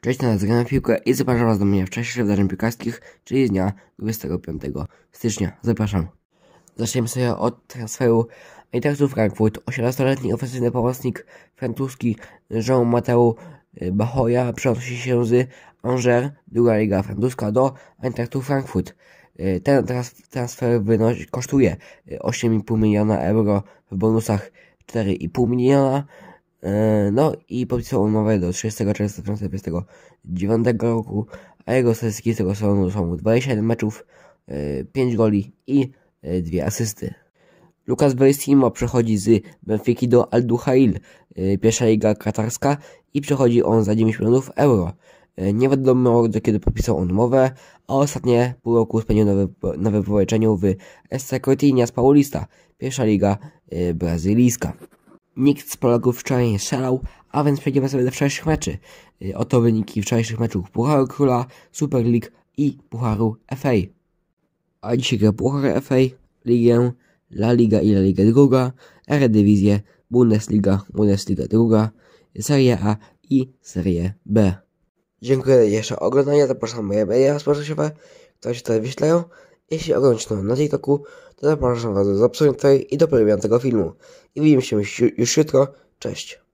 Cześć, nazywam piłkę i zapraszam Was do mnie w czasie wydarzeń piłkarskich, czyli z dnia 25 stycznia. Zapraszam. Zaczniemy sobie od transferu Eintrachtu Frankfurt. 18-letni ofensywny pomocnik francuski jean Mateu Bahoya przenosi się z Angers, druga liga francuska, do Eintrachtu Frankfurt. E, ten transfer wynosi, kosztuje 8,5 e, miliona euro w bonusach 4,5 miliona euro E, no i podpisał umowę do 30 czerwca 2029 roku, a jego statystyki z tego sezonu są 27 meczów, 5 e, goli i 2 e, asysty. Lukas Bellissimo przechodzi z Benfiki do Al Duhail, pierwsza liga katarska i przechodzi on za 9 milionów euro. Nie wiadomo do kiedy podpisał on umowę, a ostatnie pół roku spędził na, wy na wypowiedzeniu w Estekretinha z Paulista, pierwsza liga brazylijska. Nikt z Polaków wczoraj nie strzelał, a więc przejdziemy sobie do wczorajszych meczy. Y, oto wyniki wczorajszych meczów Pucharu Króla, Super League i Pucharu FA. A dzisiaj gra Puchar FA, Ligę, La Liga i La Liga II, Eredivisie, Bundesliga, Bundesliga II, Serie A i Serie B. Dziękuję jeszcze za oglądanie, zapraszam moje media społecznościowe, które się tutaj wyślają. Jeśli oglądacie to na TikToku, to zapraszam Was do zapsucia i do polubienia tego filmu. I widzimy się już jutro. Cześć.